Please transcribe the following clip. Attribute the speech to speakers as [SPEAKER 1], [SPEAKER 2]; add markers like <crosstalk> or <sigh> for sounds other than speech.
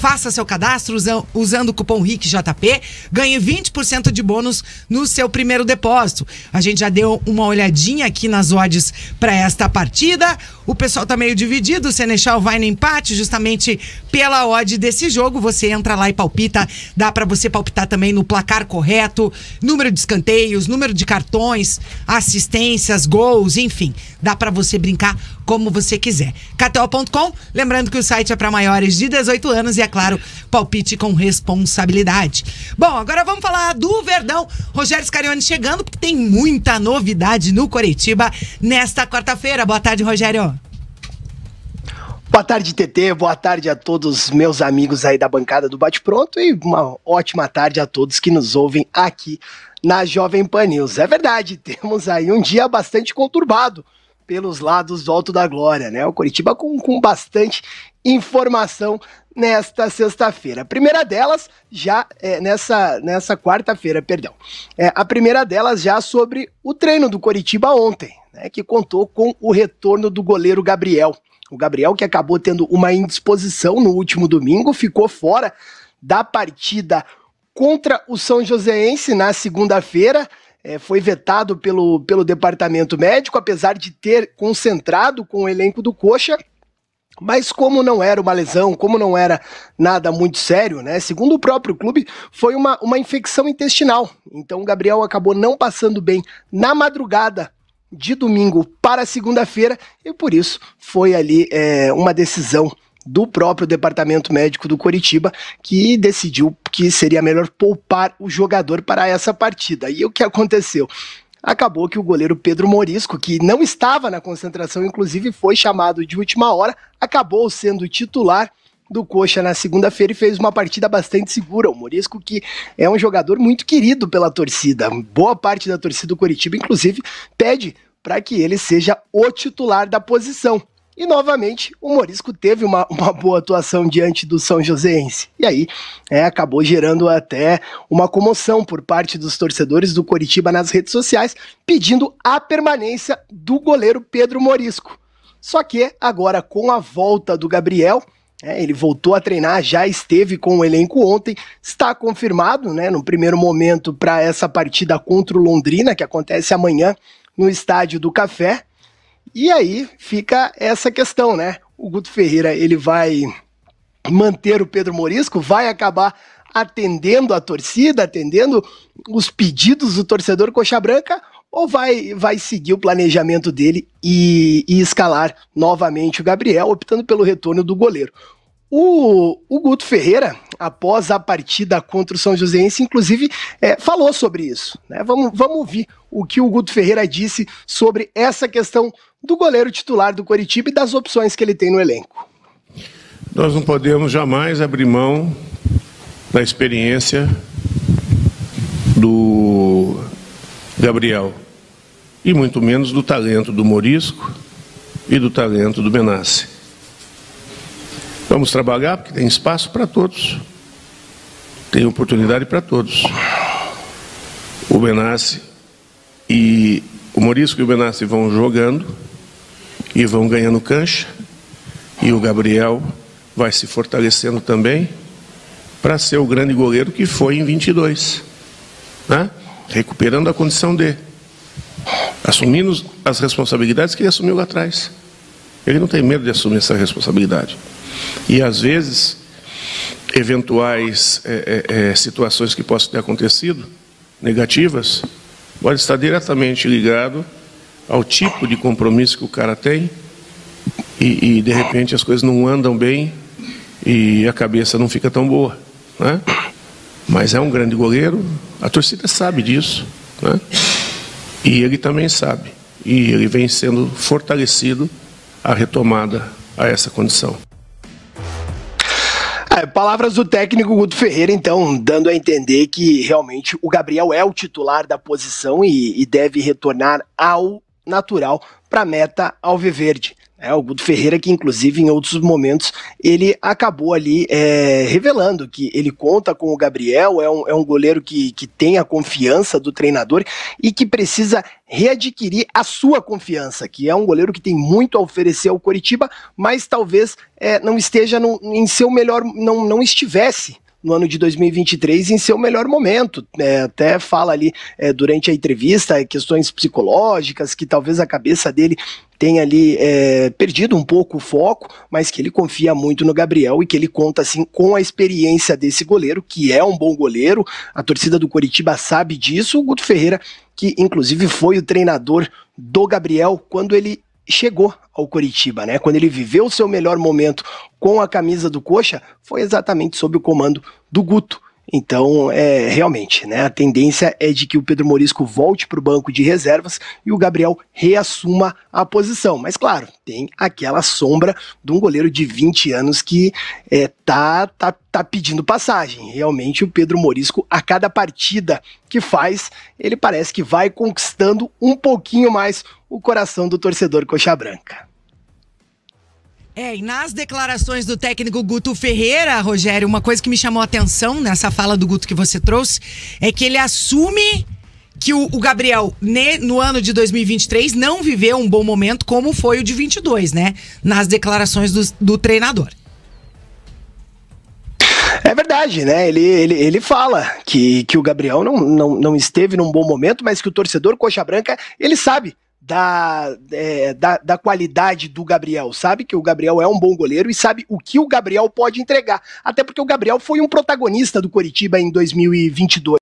[SPEAKER 1] Faça seu cadastro usando o cupom RICJP, ganhe 20% de bônus no seu primeiro depósito. A gente já deu uma olhadinha aqui nas odds para esta partida. O pessoal tá meio dividido, o Senechal vai no empate justamente pela odd desse jogo. Você entra lá e palpita, dá para você palpitar também no placar correto, número de escanteios, número de cartões, assistências, gols, enfim. Dá para você brincar como você quiser. KTO.com, lembrando que o site é para maiores de 18 anos e a claro, palpite com responsabilidade. Bom, agora vamos falar do Verdão. Rogério Scarione chegando, porque tem muita novidade no Coritiba nesta quarta-feira. Boa tarde, Rogério.
[SPEAKER 2] Boa tarde, TT. Boa tarde a todos meus amigos aí da bancada do Bate Pronto e uma ótima tarde a todos que nos ouvem aqui na Jovem Pan News. É verdade, <laughs> temos aí um dia bastante conturbado pelos lados do Alto da Glória, né? O Coritiba com, com bastante informação nesta sexta-feira. A primeira delas já é, nessa nessa quarta-feira, perdão. É, a primeira delas já sobre o treino do Coritiba ontem, né, que contou com o retorno do goleiro Gabriel. O Gabriel que acabou tendo uma indisposição no último domingo, ficou fora da partida contra o São Joséense na segunda-feira é, foi vetado pelo, pelo departamento médico, apesar de ter concentrado com o elenco do Coxa. Mas como não era uma lesão, como não era nada muito sério, né? Segundo o próprio clube, foi uma, uma infecção intestinal. Então o Gabriel acabou não passando bem na madrugada de domingo para segunda-feira e por isso foi ali é, uma decisão do próprio departamento médico do Coritiba, que decidiu que seria melhor poupar o jogador para essa partida. E o que aconteceu? Acabou que o goleiro Pedro Morisco, que não estava na concentração, inclusive foi chamado de última hora, acabou sendo titular do Coxa na segunda-feira e fez uma partida bastante segura. O Morisco, que é um jogador muito querido pela torcida, boa parte da torcida do Coritiba, inclusive, pede para que ele seja o titular da posição. E novamente, o Morisco teve uma, uma boa atuação diante do São Joséense. E aí, é, acabou gerando até uma comoção por parte dos torcedores do Coritiba nas redes sociais, pedindo a permanência do goleiro Pedro Morisco. Só que agora, com a volta do Gabriel, é, ele voltou a treinar, já esteve com o elenco ontem, está confirmado, né, no primeiro momento para essa partida contra o Londrina, que acontece amanhã no Estádio do Café. E aí fica essa questão, né? O Guto Ferreira ele vai manter o Pedro Morisco, vai acabar atendendo a torcida, atendendo os pedidos do torcedor Coxa Branca, ou vai, vai seguir o planejamento dele e, e escalar novamente o Gabriel, optando pelo retorno do goleiro. O, o, Guto Ferreira, após a partida contra o São Joséense, inclusive é, falou sobre isso. Né? Vamos, vamos ouvir o que o Guto Ferreira disse sobre essa questão do goleiro titular do Coritiba e das opções que ele tem no elenco.
[SPEAKER 3] Nós não podemos jamais abrir mão da experiência do Gabriel e muito menos do talento do Morisco e do talento do Benassi Vamos trabalhar porque tem espaço para todos. Tem oportunidade para todos. O Benassi e o Morisco e o Benassi vão jogando e vão ganhando cancha. E o Gabriel vai se fortalecendo também para ser o grande goleiro que foi em 22. Né? Recuperando a condição de assumindo as responsabilidades que ele assumiu lá atrás. Ele não tem medo de assumir essa responsabilidade. E às vezes, eventuais é, é, é, situações que possam ter acontecido, negativas, pode estar diretamente ligado ao tipo de compromisso que o cara tem e, e de repente as coisas não andam bem e a cabeça não fica tão boa, né? Mas é um grande goleiro, a torcida sabe disso, né? E ele também sabe. E ele vem sendo fortalecido a retomada a essa condição.
[SPEAKER 2] É, palavras do técnico Guto Ferreira, então, dando a entender que realmente o Gabriel é o titular da posição e, e deve retornar ao natural para a meta alviverde. É, o Guto Ferreira, que inclusive em outros momentos ele acabou ali é, revelando que ele conta com o Gabriel, é um, é um goleiro que, que tem a confiança do treinador e que precisa readquirir a sua confiança, que é um goleiro que tem muito a oferecer ao Coritiba, mas talvez é, não esteja no, em seu melhor, não, não estivesse no ano de 2023 em seu melhor momento. É, até fala ali é, durante a entrevista questões psicológicas que talvez a cabeça dele tenha ali é, perdido um pouco o foco, mas que ele confia muito no Gabriel e que ele conta assim com a experiência desse goleiro, que é um bom goleiro. A torcida do Coritiba sabe disso. O Guto Ferreira, que inclusive foi o treinador do Gabriel quando ele chegou ao Coritiba, né? Quando ele viveu o seu melhor momento com a camisa do Coxa, foi exatamente sob o comando do Guto. Então, é, realmente, né, a tendência é de que o Pedro Morisco volte para o banco de reservas e o Gabriel reassuma a posição. Mas, claro, tem aquela sombra de um goleiro de 20 anos que é, tá, tá, tá pedindo passagem. Realmente, o Pedro Morisco, a cada partida que faz, ele parece que vai conquistando um pouquinho mais o coração do torcedor coxa branca.
[SPEAKER 1] É, e nas declarações do técnico Guto Ferreira, Rogério, uma coisa que me chamou a atenção nessa fala do Guto que você trouxe é que ele assume que o, o Gabriel, ne, no ano de 2023, não viveu um bom momento como foi o de 22, né? Nas declarações do, do treinador.
[SPEAKER 2] É verdade, né? Ele, ele, ele fala que, que o Gabriel não, não, não esteve num bom momento, mas que o torcedor Coxa Branca, ele sabe da, é, da, da, qualidade do Gabriel. Sabe que o Gabriel é um bom goleiro e sabe o que o Gabriel pode entregar. Até porque o Gabriel foi um protagonista do Coritiba em 2022.